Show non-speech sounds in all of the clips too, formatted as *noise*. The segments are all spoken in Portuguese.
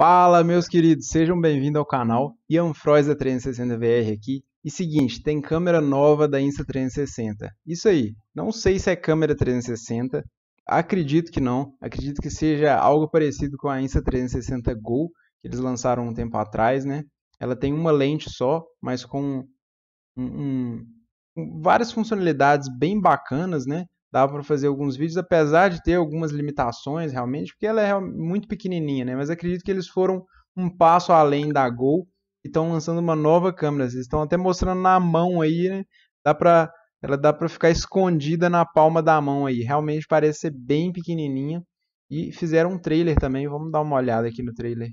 Fala, meus queridos, sejam bem-vindos ao canal Ian Froza 360VR aqui. E seguinte, tem câmera nova da Insta360. Isso aí, não sei se é câmera 360, acredito que não, acredito que seja algo parecido com a Insta360 Go, que eles lançaram um tempo atrás, né? Ela tem uma lente só, mas com um, um, várias funcionalidades bem bacanas, né? dava para fazer alguns vídeos, apesar de ter algumas limitações realmente, porque ela é muito pequenininha, né? Mas acredito que eles foram um passo além da Go e estão lançando uma nova câmera. Eles estão até mostrando na mão aí, né? Dá para ela dá para ficar escondida na palma da mão aí. Realmente parece ser bem pequenininha e fizeram um trailer também. Vamos dar uma olhada aqui no trailer.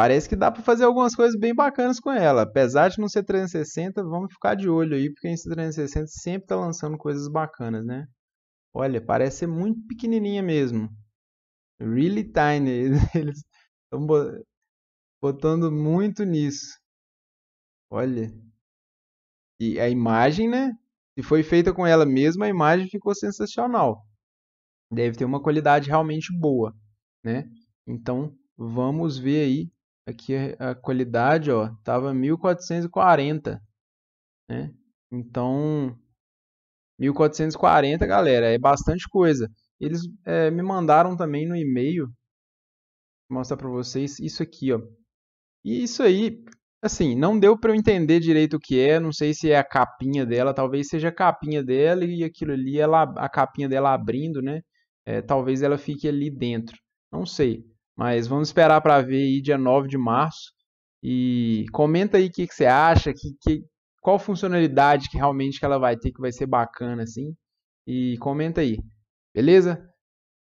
Parece que dá para fazer algumas coisas bem bacanas com ela. Apesar de não ser 360, vamos ficar de olho aí, porque esse 360 sempre tá lançando coisas bacanas, né? Olha, parece ser muito pequenininha mesmo. Really tiny. *laughs* Eles estão botando muito nisso. Olha. E a imagem, né? Se foi feita com ela mesma, a imagem ficou sensacional. Deve ter uma qualidade realmente boa, né? Então, vamos ver aí aqui a qualidade, ó, tava 1440, né? Então, 1440, galera, é bastante coisa. Eles é, me mandaram também no e-mail, mostrar para vocês, isso aqui, ó. E isso aí, assim, não deu para eu entender direito o que é, não sei se é a capinha dela, talvez seja a capinha dela e aquilo ali, ela, a capinha dela abrindo, né? É, talvez ela fique ali dentro, não sei. Mas vamos esperar para ver aí dia 9 de março. E comenta aí o que, que, você acha, que, que, qual funcionalidade que realmente que ela vai ter que vai ser bacana assim. E comenta aí, beleza?